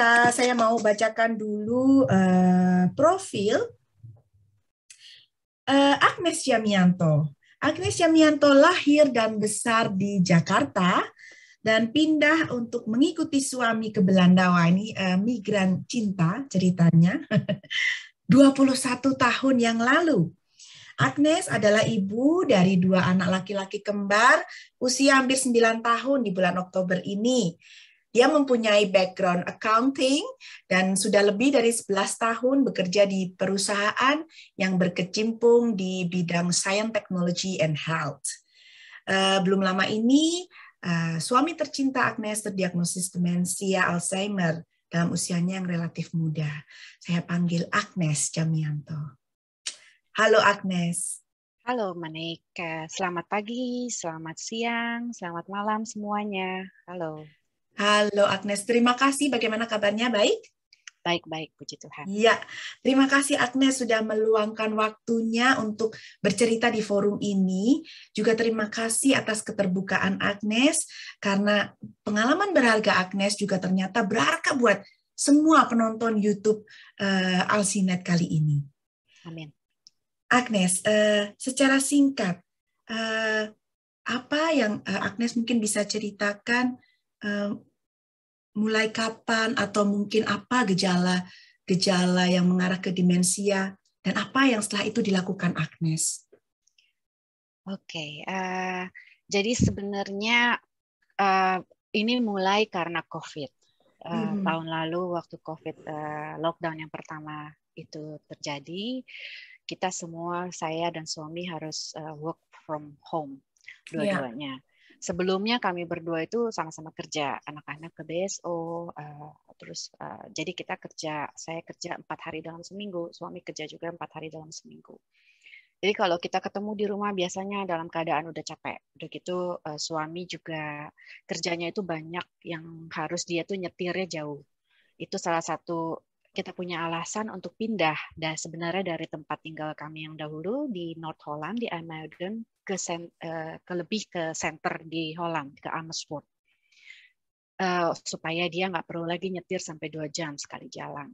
ketika saya mau bacakan dulu uh, profil uh, Agnes Yamianto. Agnes Yamianto lahir dan besar di Jakarta dan pindah untuk mengikuti suami ke Belanda. Wah, ini uh, migran cinta ceritanya. 21 tahun yang lalu. Agnes adalah ibu dari dua anak laki-laki kembar usia hampir 9 tahun di bulan Oktober ini. Dia mempunyai background accounting dan sudah lebih dari 11 tahun bekerja di perusahaan yang berkecimpung di bidang science, technology, and health. Uh, belum lama ini, uh, suami tercinta Agnes terdiagnosis demensia Alzheimer dalam usianya yang relatif muda. Saya panggil Agnes Jamianto. Halo Agnes. Halo Manik, eh, selamat pagi, selamat siang, selamat malam semuanya. Halo. Halo Agnes, terima kasih. Bagaimana kabarnya? Baik? Baik-baik, puji Tuhan. Ya, terima kasih Agnes sudah meluangkan waktunya untuk bercerita di forum ini. Juga terima kasih atas keterbukaan Agnes, karena pengalaman berharga Agnes juga ternyata berharga buat semua penonton YouTube uh, Alsinet kali ini. Amin. Agnes, uh, secara singkat, uh, apa yang uh, Agnes mungkin bisa ceritakan mulai kapan atau mungkin apa gejala gejala yang mengarah ke demensia dan apa yang setelah itu dilakukan Agnes? Oke, okay, uh, eh, jadi sebenarnya uh, ini mulai karena COVID. Uh, hmm. Tahun lalu waktu COVID uh, lockdown yang pertama itu terjadi, kita semua saya dan suami harus uh, work from home iya. dua-duanya. Yeah sebelumnya kami berdua itu sama-sama kerja anak-anak ke BSO uh, eh, terus uh, jadi kita kerja saya kerja empat hari dalam seminggu suami kerja juga empat hari dalam seminggu jadi kalau kita ketemu di rumah biasanya dalam keadaan udah capek udah gitu uh, suami juga kerjanya itu banyak yang harus dia tuh nyetirnya jauh itu salah satu kita punya alasan untuk pindah dan sebenarnya dari tempat tinggal kami yang dahulu di North Holland di Amsterdam ke, eh, ke lebih ke center di Holland ke Amersfoort uh, supaya dia nggak perlu lagi nyetir sampai dua jam sekali jalan.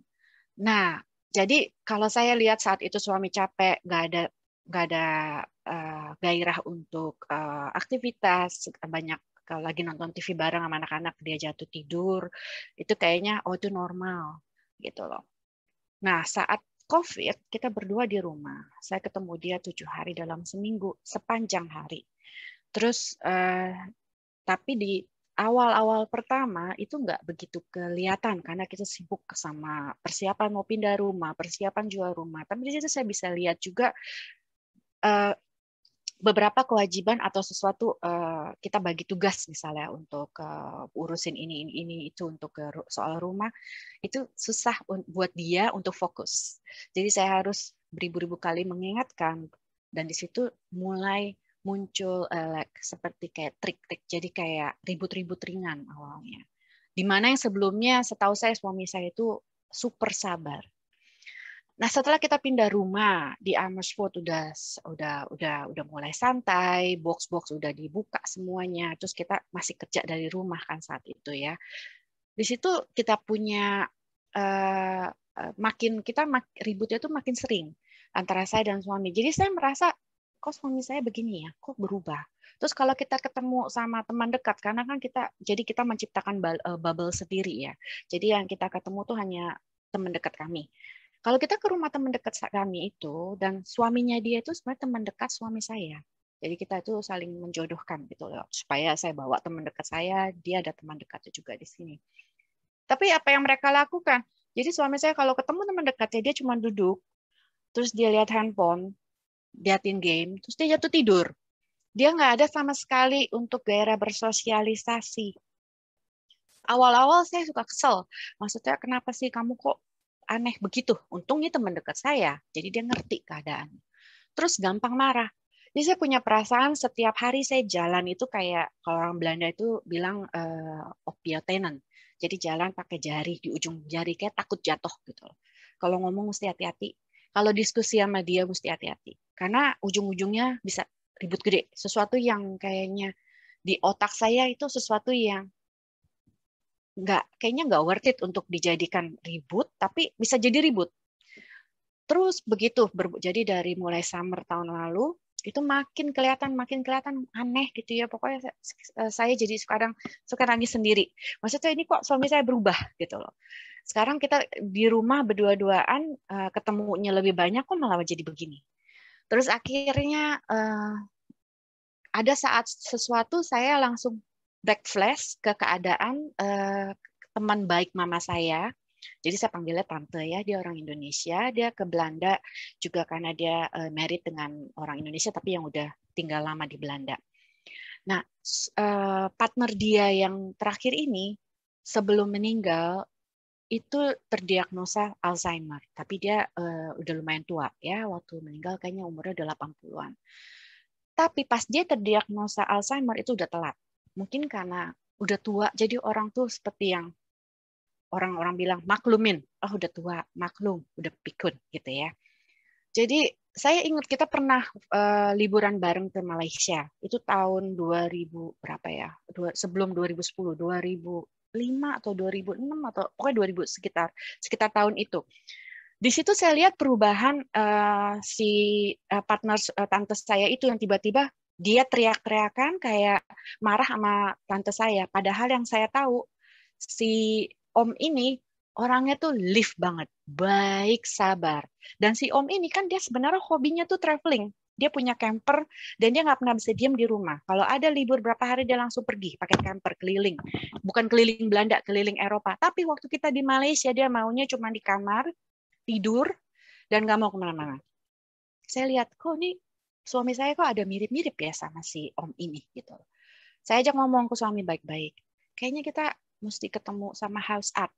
Nah jadi kalau saya lihat saat itu suami capek nggak ada nggak ada uh, gairah untuk uh, aktivitas banyak kalau lagi nonton TV bareng sama anak-anak dia jatuh tidur itu kayaknya oh itu normal gitu loh. Nah, saat COVID, kita berdua di rumah. Saya ketemu dia tujuh hari dalam seminggu, sepanjang hari. Terus, eh, tapi di awal-awal pertama itu nggak begitu kelihatan karena kita sibuk sama persiapan mau pindah rumah, persiapan jual rumah. Tapi di situ saya bisa lihat juga eh, beberapa kewajiban atau sesuatu uh, kita bagi tugas misalnya untuk uh, urusin ini ini ini itu untuk ke soal rumah itu susah buat dia untuk fokus. Jadi saya harus beribu-ribu kali mengingatkan dan di situ mulai muncul uh, like, seperti kayak trik-trik jadi kayak ribut-ribut ringan awalnya. Dimana yang sebelumnya setahu saya suami saya itu super sabar Nah, setelah kita pindah rumah di Amersfoort udah udah udah udah mulai santai, box-box udah dibuka semuanya, terus kita masih kerja dari rumah kan saat itu ya. Di situ kita punya uh, makin kita mak, ributnya tuh makin sering antara saya dan suami. Jadi saya merasa kok suami saya begini ya, kok berubah. Terus kalau kita ketemu sama teman dekat, karena kan kita jadi kita menciptakan eh, bubble sendiri ya. Jadi yang kita ketemu tuh hanya teman dekat kami. Kalau kita ke rumah teman dekat kami itu dan suaminya dia itu sebenarnya teman dekat suami saya. Jadi kita itu saling menjodohkan gitu loh. Supaya saya bawa teman dekat saya, dia ada teman dekatnya juga di sini. Tapi apa yang mereka lakukan? Jadi suami saya kalau ketemu teman dekatnya dia cuma duduk, terus dia lihat handphone, liatin game, terus dia jatuh tidur. Dia nggak ada sama sekali untuk gairah bersosialisasi. Awal-awal saya suka kesel. Maksudnya kenapa sih kamu kok aneh begitu. Untungnya teman dekat saya, jadi dia ngerti keadaan. Terus gampang marah. Jadi saya punya perasaan setiap hari saya jalan itu kayak kalau orang Belanda itu bilang uh, eh, opiotenen. Jadi jalan pakai jari di ujung jari kayak takut jatuh gitu. Kalau ngomong mesti hati-hati. Kalau diskusi sama dia mesti hati-hati. Karena ujung-ujungnya bisa ribut gede. Sesuatu yang kayaknya di otak saya itu sesuatu yang nggak kayaknya nggak worth it untuk dijadikan ribut tapi bisa jadi ribut terus begitu jadi dari mulai summer tahun lalu itu makin kelihatan makin kelihatan aneh gitu ya pokoknya saya, saya jadi sekarang suka nangis sendiri maksudnya ini kok suami saya berubah gitu loh sekarang kita di rumah berdua-duaan eh, ketemunya lebih banyak kok malah jadi begini terus akhirnya eh, ada saat sesuatu saya langsung backflash ke keadaan uh, teman baik mama saya. Jadi saya panggilnya tante ya, dia orang Indonesia, dia ke Belanda juga karena dia uh, married dengan orang Indonesia tapi yang udah tinggal lama di Belanda. Nah, uh, partner dia yang terakhir ini sebelum meninggal itu terdiagnosa Alzheimer, tapi dia uh, udah lumayan tua ya waktu meninggal kayaknya umurnya udah 80-an. Tapi pas dia terdiagnosa Alzheimer itu udah telat mungkin karena udah tua jadi orang tuh seperti yang orang-orang bilang maklumin oh udah tua maklum udah pikun gitu ya jadi saya ingat kita pernah uh, liburan bareng ke Malaysia itu tahun 2000 berapa ya Dua, sebelum 2010 2005 atau 2006 atau pokoknya 2000 sekitar sekitar tahun itu di situ saya lihat perubahan uh, si uh, eh, partner uh, tante saya itu yang tiba-tiba dia teriak-teriakan kayak marah sama tante saya. Padahal yang saya tahu si om ini orangnya tuh live banget, baik, sabar. Dan si om ini kan dia sebenarnya hobinya tuh traveling. Dia punya camper dan dia nggak pernah bisa diam di rumah. Kalau ada libur berapa hari dia langsung pergi pakai camper keliling. Bukan keliling Belanda, keliling Eropa. Tapi waktu kita di Malaysia dia maunya cuma di kamar, tidur, dan nggak mau kemana-mana. Saya lihat, kok nih suami saya kok ada mirip-mirip ya sama si om ini gitu. Saya ajak ngomong ke suami baik-baik. Kayaknya kita mesti ketemu sama house art.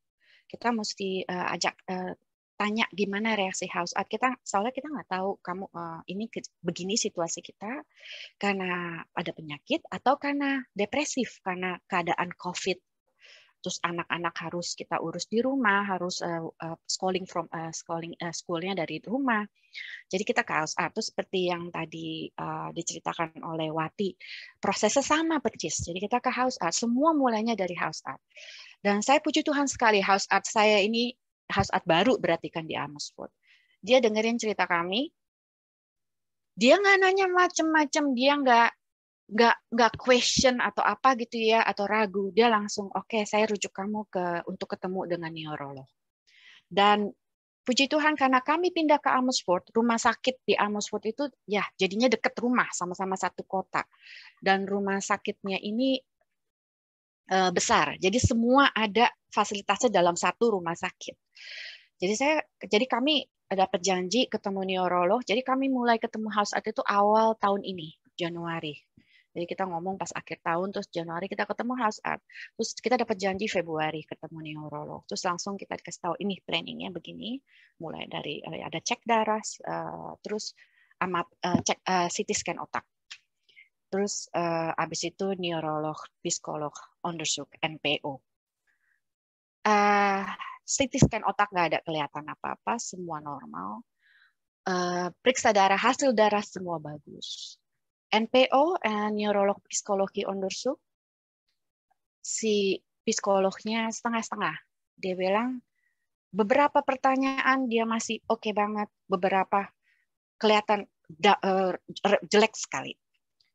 Kita mesti uh, ajak uh, tanya gimana reaksi house art kita. Soalnya kita nggak tahu kamu uh, ini ke, begini situasi kita karena ada penyakit atau karena depresif karena keadaan COVID terus anak-anak harus kita urus di rumah, harus uh, uh, schooling from uh, schooling uh, schoolnya dari rumah. Jadi kita art itu seperti yang tadi uh, diceritakan oleh Wati, prosesnya sama persis. Jadi kita ke house art, semua mulainya dari house art. Dan saya puji Tuhan sekali house art saya ini house art baru berarti kan di Amersfoort. Dia dengerin cerita kami, dia nggak nanya macem-macem, dia nggak nggak nggak question atau apa gitu ya atau ragu dia langsung oke okay, saya rujuk kamu ke untuk ketemu dengan neurolog dan puji Tuhan karena kami pindah ke Amersfoort, rumah sakit di Amersfoort itu ya jadinya deket rumah, sama-sama satu kota. Dan rumah sakitnya ini e, besar, jadi semua ada fasilitasnya dalam satu rumah sakit. Jadi saya, jadi kami ada perjanji ketemu neurolog, jadi kami mulai ketemu house art itu awal tahun ini, Januari jadi kita ngomong pas akhir tahun, terus Januari kita ketemu house art, terus kita dapat janji Februari ketemu neurolog, terus langsung kita dikasih tahu ini planningnya begini, mulai dari eh, ada cek darah, eh, terus amat eh, cek CT scan otak, terus abis itu neurolog, psikolog, onderzoek, NPO. CT scan otak nggak ada kelihatan apa-apa, semua normal. periksa darah, hasil darah semua bagus. NPO and eh, neurolog psikologi onderzoek si psikolognya setengah-setengah. Dia bilang beberapa pertanyaan dia masih oke okay banget, beberapa kelihatan da, uh, jelek sekali.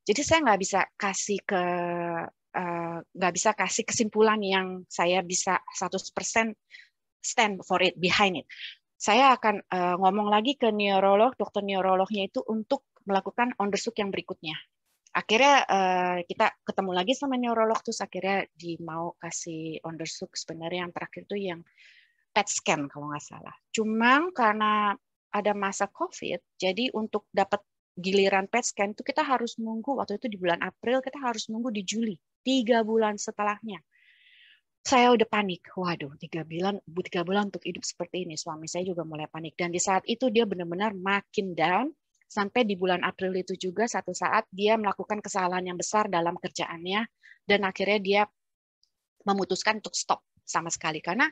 Jadi saya nggak bisa kasih ke eh, nggak bisa kasih kesimpulan yang saya bisa 100% stand for it, behind it. Saya akan uh, ngomong lagi ke neurolog, dokter neurolognya itu untuk melakukan ondersuk yang berikutnya. Akhirnya uh, kita ketemu lagi sama neurolog terus akhirnya di mau kasih ondersuk sebenarnya yang terakhir itu yang PET scan kalau nggak salah. Cuma karena ada masa COVID, jadi untuk dapat giliran PET scan itu kita harus nunggu waktu itu di bulan April kita harus nunggu di Juli tiga bulan setelahnya saya udah panik. Waduh, tiga bulan, tiga bulan untuk hidup seperti ini. Suami saya juga mulai panik. Dan di saat itu dia benar-benar makin down, sampai di bulan April itu juga satu saat dia melakukan kesalahan yang besar dalam kerjaannya dan akhirnya dia memutuskan untuk stop sama sekali karena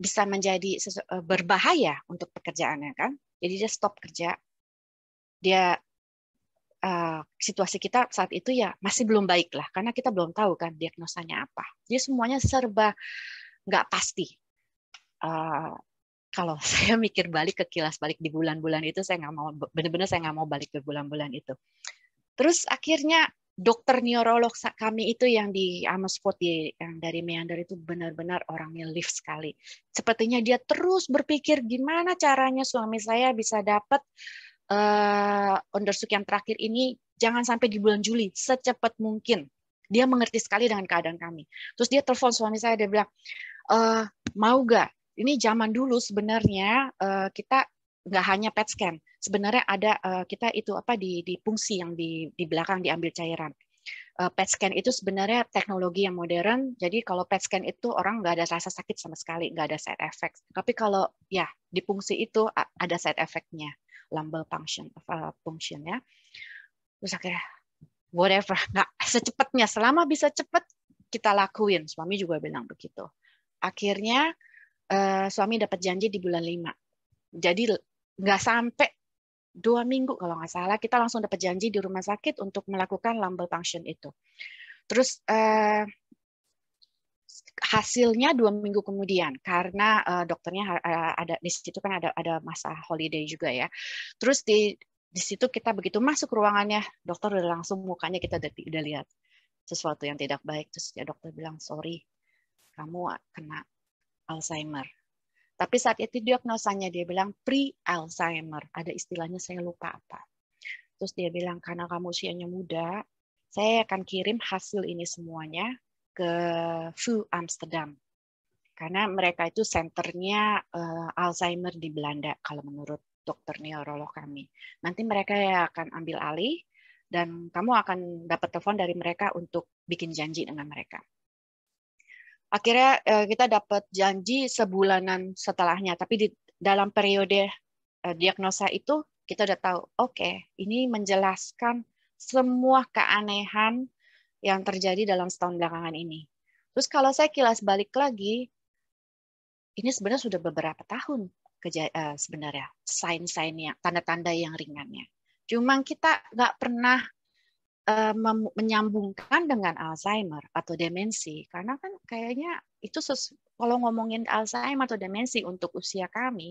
bisa menjadi eh, berbahaya untuk pekerjaannya kan jadi dia stop kerja dia uh, situasi kita saat itu ya masih belum baik lah karena kita belum tahu kan diagnosanya apa jadi semuanya serba nggak pasti uh, kalau saya mikir balik ke kilas balik di bulan-bulan itu saya nggak mau benar-benar saya nggak mau balik ke bulan-bulan itu terus akhirnya dokter neurolog kami itu yang di Amersfoort yang dari Meander itu benar-benar orangnya live sekali. Sepertinya dia terus berpikir gimana caranya suami saya bisa dapat uh, eh, undersuk yang terakhir ini jangan sampai di bulan Juli secepat mungkin. Dia mengerti sekali dengan keadaan kami. Terus dia telepon suami saya dia bilang Uh, mau gak ini zaman dulu sebenarnya uh, kita nggak hanya PET scan. Sebenarnya ada uh, kita itu apa di, di fungsi yang di, di belakang diambil cairan. Uh, PET scan itu sebenarnya teknologi yang modern. Jadi kalau PET scan itu orang nggak ada rasa sakit sama sekali, nggak ada side effect Tapi kalau ya di fungsi itu ada side effectnya, lumbar function, uh, function ya. Terus akhirnya whatever, nggak secepatnya. Selama bisa cepat kita lakuin. Suami juga bilang begitu. Akhirnya Eh, suami dapat janji di bulan 5. Jadi nggak sampai dua minggu kalau nggak salah kita langsung dapat janji di rumah sakit untuk melakukan lumbar function itu. Terus uh, hasilnya dua minggu kemudian karena uh, dokternya ada di situ kan ada ada masa holiday juga ya. Terus di di situ kita begitu masuk ruangannya dokter udah langsung mukanya kita udah, udah lihat sesuatu yang tidak baik terus ya dokter bilang sorry kamu kena Alzheimer. Tapi saat itu diagnosanya dia bilang pre-Alzheimer. Ada istilahnya saya lupa apa. Terus dia bilang karena kamu usianya muda, saya akan kirim hasil ini semuanya ke VU Amsterdam. Karena mereka itu senternya uh, Alzheimer di Belanda kalau menurut dokter neurolog kami. Nanti mereka akan ambil alih dan kamu akan dapat telepon dari mereka untuk bikin janji dengan mereka akhirnya uh, kita dapat janji sebulanan setelahnya tapi di dalam periode uh, diagnosa itu kita udah tahu oke okay, ini menjelaskan semua keanehan yang terjadi dalam setahun belakangan ini terus kalau saya kilas balik lagi ini sebenarnya sudah beberapa tahun eh, sebenarnya sign signnya tanda-tanda yang ringannya cuman kita nggak pernah Eh, menyambungkan dengan Alzheimer atau demensi karena kan kayaknya itu kalau ngomongin Alzheimer atau demensi untuk usia kami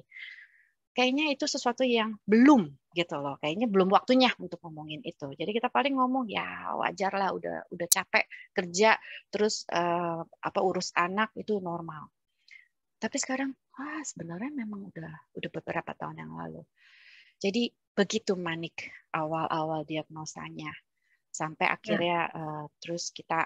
kayaknya itu sesuatu yang belum gitu loh kayaknya belum waktunya untuk ngomongin itu jadi kita paling ngomong ya wajar lah udah udah capek kerja terus uh, apa urus anak itu normal tapi sekarang wah sebenarnya memang udah udah beberapa tahun yang lalu jadi begitu manik awal-awal diagnosanya sampai ya. akhirnya uh, terus kita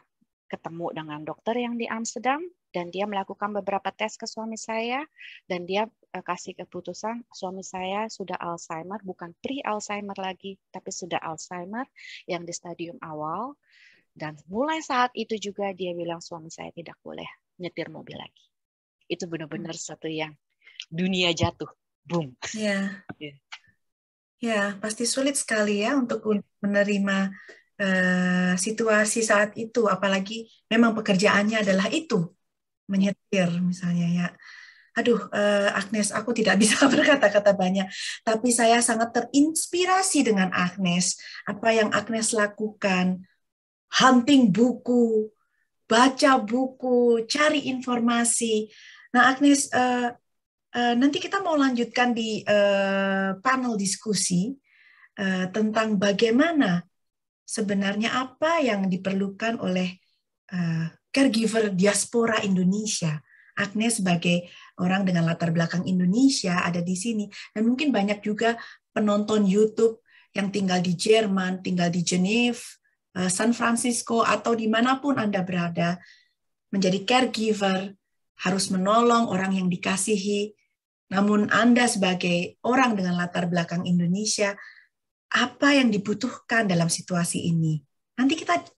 ketemu dengan dokter yang di Amsterdam dan dia melakukan beberapa tes ke suami saya dan dia uh, kasih keputusan suami saya sudah Alzheimer bukan pre Alzheimer lagi tapi sudah Alzheimer yang di stadium awal dan mulai saat itu juga dia bilang suami saya tidak boleh nyetir mobil lagi itu benar-benar hmm. satu yang dunia jatuh boom ya yeah. yeah. ya pasti sulit sekali ya untuk menerima Eh, situasi saat itu, apalagi memang pekerjaannya adalah itu, menyetir misalnya ya. Aduh, eh, Agnes, aku tidak bisa berkata-kata banyak, tapi saya sangat terinspirasi dengan Agnes. Apa yang Agnes lakukan, hunting buku, baca buku, cari informasi. Nah, Agnes, eh, nanti kita mau lanjutkan di panel diskusi tentang bagaimana sebenarnya apa yang diperlukan oleh uh, caregiver diaspora Indonesia. Agnes sebagai orang dengan latar belakang Indonesia ada di sini dan mungkin banyak juga penonton YouTube yang tinggal di Jerman, tinggal di Geneva, uh, eh, San Francisco atau dimanapun Anda berada menjadi caregiver harus menolong orang yang dikasihi. Namun Anda sebagai orang dengan latar belakang Indonesia apa yang dibutuhkan dalam situasi ini. Nanti kita